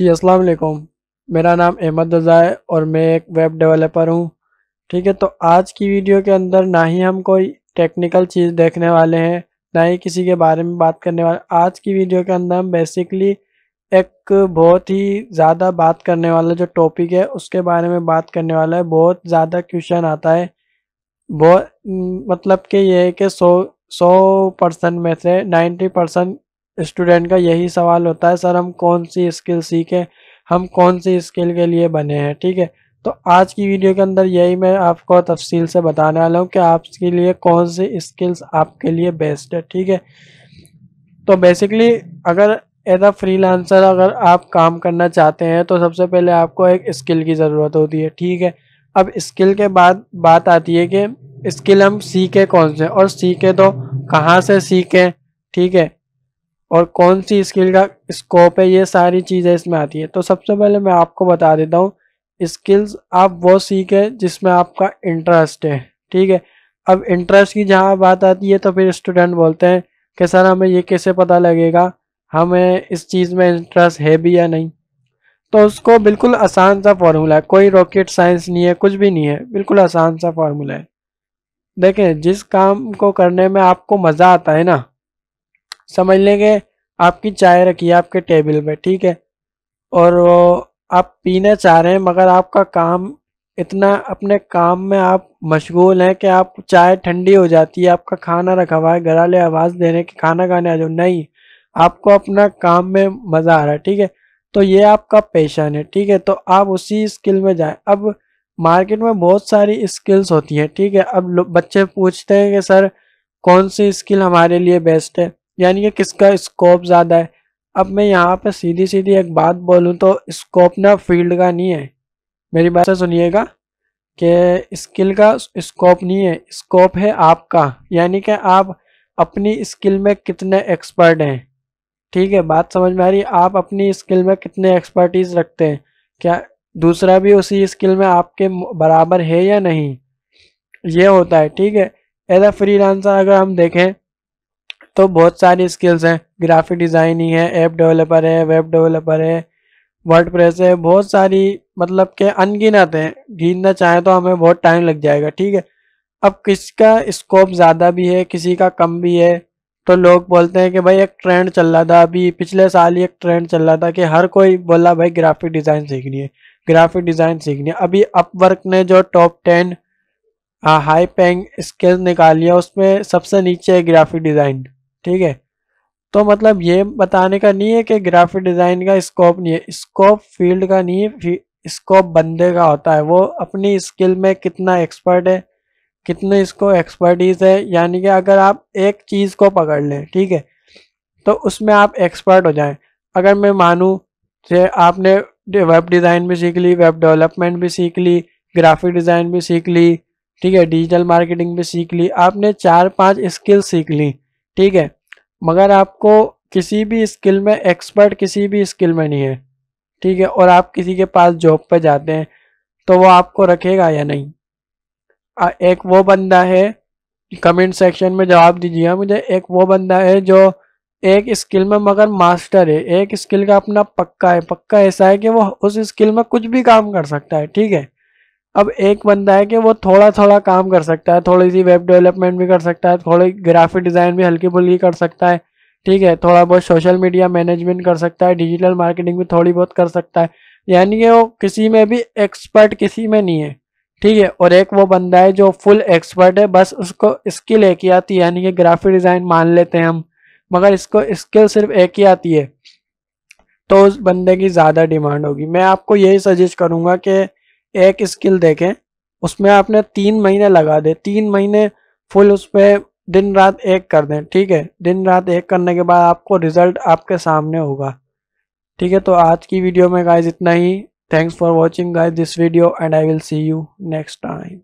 जी अस्सलाम वालेकुम मेरा नाम अहमद रज़ा है और मैं एक वेब डेवलपर हूँ ठीक है तो आज की वीडियो के अंदर ना ही हम कोई टेक्निकल चीज़ देखने वाले हैं ना ही किसी के बारे में बात करने वाले आज की वीडियो के अंदर हम बेसिकली एक बहुत ही ज़्यादा बात करने वाला जो टॉपिक है उसके बारे में बात करने वाला है बहुत ज़्यादा क्वेश्चन आता है बहुत मतलब कि ये है कि सौ सौ परसेंट में से नाइन्टी परसेंट स्टूडेंट का यही सवाल होता है सर हम कौन सी स्किल सीखें हम कौन सी स्किल के लिए बने हैं ठीक है तो आज की वीडियो के अंदर यही मैं आपको तफसील से बताने वाला हूँ कि आपके लिए कौन सी स्किल्स आपके लिए बेस्ट है ठीक है तो बेसिकली अगर एज अ फ्रीलांसर अगर आप काम करना चाहते हैं तो सबसे पहले आपको एक स्किल की ज़रूरत होती है ठीक है अब स्किल के बाद बात आती है कि स्किल हम सीखें कौन से और सीखें तो कहाँ से सीखें ठीक है और कौन सी स्किल का स्कोप है ये सारी चीज़ें इसमें आती है तो सबसे पहले मैं आपको बता देता हूँ स्किल्स आप वो सीखें जिसमें आपका इंटरेस्ट है ठीक है अब इंटरेस्ट की जहाँ बात आती है तो फिर स्टूडेंट बोलते हैं कि सर हमें ये कैसे पता लगेगा हमें इस चीज़ में इंटरेस्ट है भी या नहीं तो उसको बिल्कुल आसान सा फार्मूला है कोई रॉकेट साइंस नहीं है कुछ भी नहीं है बिल्कुल आसान सा फार्मूला है देखें जिस काम को करने में आपको मज़ा आता है ना समझ लेंगे आपकी चाय रखी है आपके टेबल में ठीक है और वो आप पीना चाह रहे हैं मगर आपका काम इतना अपने काम में आप मशगूल हैं कि आप चाय ठंडी हो जाती है आपका खाना रखा हुआ है घर वाले आवाज़ दे रहे हैं कि खाना खाने आ जाओ नहीं आपको अपना काम में मज़ा आ रहा है ठीक है तो ये आपका पेशन है ठीक है तो आप उसी स्किल में जाए अब मार्केट में बहुत सारी स्किल्स होती हैं ठीक है अब बच्चे पूछते हैं कि सर कौन सी स्किल हमारे लिए बेस्ट है यानी कि किसका स्कोप ज़्यादा है अब मैं यहाँ पर सीधी सीधी एक बात बोलूँ तो स्कोप ना फील्ड का नहीं है मेरी बात से सुनिएगा कि स्किल का स्कोप नहीं है स्कोप है आपका यानी कि आप अपनी स्किल में कितने एक्सपर्ट हैं ठीक है बात समझ में आ रही है आप अपनी स्किल में कितने एक्सपर्टीज़ रखते हैं क्या दूसरा भी उसी स्किल में आपके बराबर है या नहीं ये होता है ठीक है एज अ फ्री अगर हम देखें तो बहुत सारी स्किल्स हैं ग्राफिक डिज़ाइन ही है ऐप डेवलपर है वेब डेवलपर है वर्ड प्रेस है बहुत सारी मतलब के अनगिनत हैं गिनना चाहें तो हमें बहुत टाइम लग जाएगा ठीक है अब किसका स्कोप ज़्यादा भी है किसी का कम भी है तो लोग बोलते हैं कि भाई एक ट्रेंड चल रहा था अभी पिछले साल ही एक ट्रेंड चल रहा था कि हर कोई बोला भाई ग्राफिक डिज़ाइन सीखनी है ग्राफिक डिज़ाइन सीखनी है अभी अपवर्क ने जो top ten high paying skills निकाली है उसमें सबसे नीचे है ग्राफिक डिज़ाइन ठीक है तो मतलब ये बताने का नहीं है कि ग्राफिक डिज़ाइन का स्कोप नहीं है स्कोप फील्ड का नहीं है स्कोप बंदे का होता है वो अपनी स्किल में कितना एक्सपर्ट है कितने इसको एक्सपर्टीज़ है यानी कि अगर आप एक चीज़ को पकड़ लें ठीक है तो उसमें आप एक्सपर्ट हो जाएं अगर मैं मानूँ जो आपने वेब डिज़ाइन भी सीख ली वेब डेवलपमेंट भी सीख ली ग्राफिक डिज़ाइन भी सीख ली ठीक है डिजिटल मार्केटिंग भी सीख ली आपने चार पांच स्किल सीख ली ठीक है मगर आपको किसी भी स्किल में एक्सपर्ट किसी भी स्किल में नहीं है ठीक है और आप किसी के पास जॉब पे जाते हैं तो वो आपको रखेगा या नहीं आ, एक वो बंदा है कमेंट सेक्शन में जवाब दीजिए मुझे एक वो बंदा है जो एक स्किल में मगर मास्टर है एक स्किल का अपना पक्का है पक्का ऐसा है कि वो उस स्किल में कुछ भी काम कर सकता है ठीक है अब एक बंदा है कि वो थोड़ा थोड़ा काम कर सकता है थोड़ी सी वेब डेवलपमेंट भी कर सकता है थोड़ी ग्राफिक डिज़ाइन भी हल्की फुल्की कर सकता है ठीक है थोड़ा बहुत सोशल मीडिया मैनेजमेंट कर सकता है डिजिटल मार्केटिंग भी थोड़ी बहुत कर सकता है यानी कि वो किसी में भी एक्सपर्ट किसी में नहीं है ठीक है और एक वो बंदा है जो फुल एक्सपर्ट है बस उसको स्किल एक ही आती है यानी कि ग्राफिक डिज़ाइन मान लेते हैं हम मगर इसको स्किल सिर्फ एक ही आती है तो उस बंदे की ज़्यादा डिमांड होगी मैं आपको यही सजेस्ट करूँगा कि एक स्किल देखें उसमें आपने तीन महीने लगा दे तीन महीने फुल उस पर दिन रात एक कर दें ठीक है दिन रात एक करने के बाद आपको रिजल्ट आपके सामने होगा ठीक है तो आज की वीडियो में गाइज इतना ही thanks for watching guys this video and I will see you next time